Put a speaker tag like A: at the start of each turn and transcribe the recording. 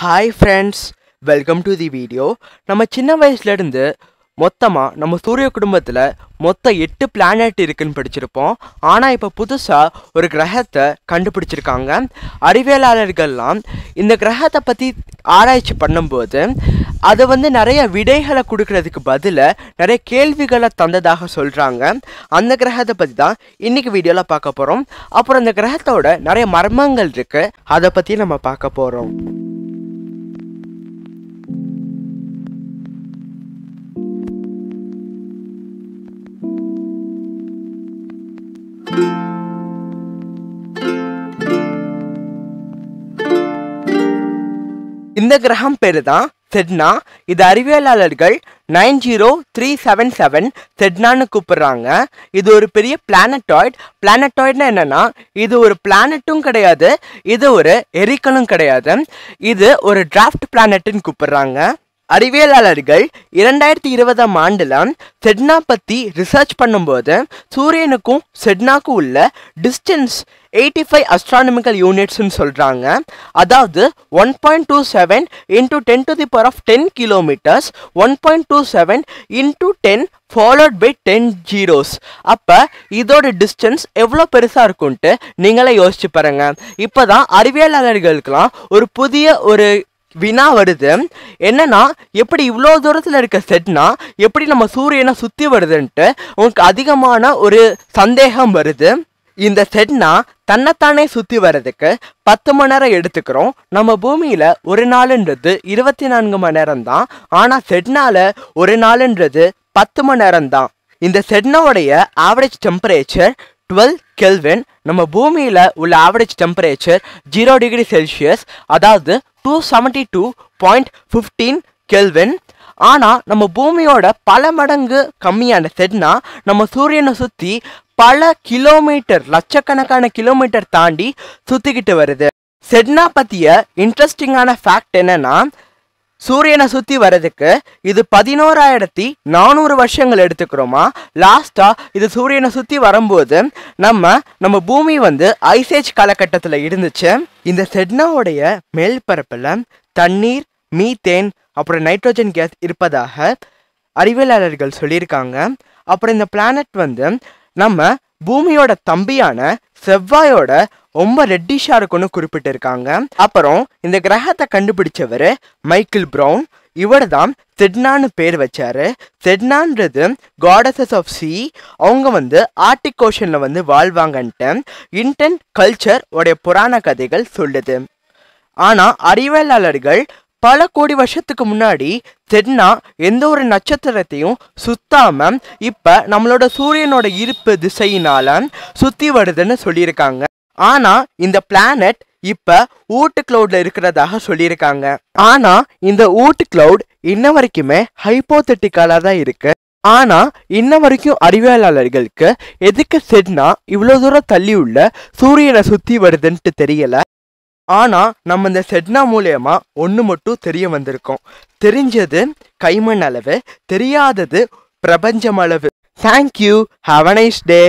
A: hi friends welcome to the video நம்ம சின்ன வயசுலேருந்து மொத்தமாக நம்ம சூரிய குடும்பத்தில் மொத்தம் எட்டு பிளானட் இருக்குன்னு படிச்சிருப்போம் ஆனால் இப்போ புதுசாக ஒரு கிரகத்தை கண்டுபிடிச்சிருக்காங்க அறிவியலாளர்கள்லாம் இந்த கிரகத்தை பற்றி ஆராய்ச்சி பண்ணும்போது அது வந்து நிறைய விடைகளை கொடுக்கறதுக்கு பதிலாக நிறைய கேள்விகளை தந்ததாக சொல்கிறாங்க அந்த கிரகத்தை பற்றி தான் இன்றைக்கி வீடியோவில் பார்க்க போகிறோம் அப்புறம் அந்த கிரகத்தோட நிறைய மர்மங்கள் இருக்குது அதை பற்றி நம்ம பார்க்க போகிறோம் இந்த கிரகம் பேரு தான் செட்னா இது அறிவியலாளர்கள் nine zero three seven seven செட்னான்னு கூப்பிடுறாங்க இது ஒரு பெரிய பிளானட்டாய்ட் பிளானட்டாய்ட்னா என்னென்னா இது ஒரு பிளானட்டும் கிடையாது இது ஒரு எரிக்கலும் கிடையாது இது ஒரு டிராஃப்ட் பிளானட்டுன்னு கூப்பிடுறாங்க அறிவியலாளர்கள் இரண்டாயிரத்தி இருபதாம் ஆண்டுல செட்னா பற்றி ரிசர்ச் பண்ணும்போது சூரியனுக்கும் செட்னாக்கும் உள்ள டிஸ்டன்ஸ் எயிட்டி ஃபைவ் அஸ்ட்ரானமிக்கல் யூனிட்ஸ்னு சொல்கிறாங்க அதாவது one point two seven into ten to the power of ten kilometres one point two seven into ten followed by ten zeros அப்போ இதோட டிஸ்டன்ஸ் எவ்வளோ பெருசாக இருக்கும்ன்ட்டு நீங்களே யோசிச்சு பாருங்கள் இப்போ தான் அறிவியலாளர்களுக்கெல்லாம் ஒரு புதிய ஒரு வினா வருது என்னன்னா எப்படி இவ்வளோ தூரத்தில் இருக்க செட்னா எப்படி நம்ம சூரியனை சுற்றி வருதுன்ட்டு உங்களுக்கு அதிகமான ஒரு சந்தேகம் வருது இந்த செட்னா தன்னைத்தானே சுற்றி வர்றதுக்கு பத்து மணி நேரம் எடுத்துக்கிறோம் நம்ம பூமியில் ஒரு நாளுன்றது இருபத்தி நான்கு மணி நேரம் தான் ஆனால் செட்னால் ஒரு நாளுன்றது பத்து மணி நேரம் தான் இந்த செட்னாவுடைய ஆவரேஜ் டெம்பரேச்சர் டுவெல் கெல்வின் நம்ம பூமியில் உள்ள average temperature zero degree Celsius அதாவது two seventy two point fifteen kelvin ஆனால் நம்ம பூமியோட பல மடங்கு கம்மியான செட்னா நம்ம சூரியனை சுற்றி பல கிலோமீட்டர் லட்சக்கணக்கான கிலோமீட்டர் தாண்டி சுற்றிக்கிட்டு வருது செட்னா பற்றிய இன்ட்ரெஸ்டிங்கான ஃபேக்ட் என்னென்னா சூரியனை சுற்றி வரதுக்கு இது பதினோராயிரத்தி நானூறு வருஷங்கள் எடுத்துக்கிறோமா லாஸ்ட்டாக இது சூரியனை சுற்றி வரும்போது நம்ம நம்ம பூமி வந்து ஐசேஜ் காலகட்டத்தில் இருந்துச்சு இந்த செட்னாவுடைய மேல் பரப்பில் தண்ணீர் மீத்தேன் அப்புறம் நைட்ரோஜன் கேஸ் இருப்பதாக அறிவியலாளர்கள் சொல்லியிருக்காங்க அப்புறம் இந்த பிளானட் வந்து நம்ம பூமியோட தம்பியான செவ்வாயோட ரொம்ப ரெட்டிஷாக இருக்கும்னு குறிப்பிட்டிருக்காங்க அப்புறம் இந்த கிரகத்தை கண்டுபிடிச்சவர் மைக்கேல் ப்ரௌன் இவர் தான் செட்னான்னு பேர் வச்சாரு செட்னான்றது காடசஸ் ஆஃப் சி அவங்க வந்து ஆர்டிக் ஓஷனில் வந்து வாழ்வாங்கன்ட்டு இன்டன் கல்ச்சர் உடைய புராண கதைகள் சொல்லுது ஆனால் அறிவியலாளர்கள் பல கோடி வருஷத்துக்கு முன்னாடி தென்னா எந்த ஒரு நட்சத்திரத்தையும் சுத்தாம இப்போ நம்மளோட சூரியனோட இருப்பு திசையினால சுற்றி வருதுன்னு சொல்லியிருக்காங்க ஆனால் இந்த பிளானட் இப்போ ஊட்டு கிளவுட்ல இருக்கிறதாக சொல்லியிருக்காங்க ஆனால் இந்த ஊட்டு கிளவுட் இன்ன வரைக்குமே ஹைப்போத்தட்டிக்கலாக தான் இருக்கு ஆனால் இன்ன வரைக்கும் அறிவியலாளர்களுக்கு எதுக்கு செட்னா இவ்வளோ தூரம் தள்ளி உள்ள சூரியனை சுற்றி வருதுன்ட்டு தெரியலை ஆனால் நம்ம இந்த செட்னா மூலயமா ஒன்று மட்டும் தெரிய வந்திருக்கோம் தெரிஞ்சது கைமண் அளவு தெரியாதது பிரபஞ்சம் அளவு thank you have a nice day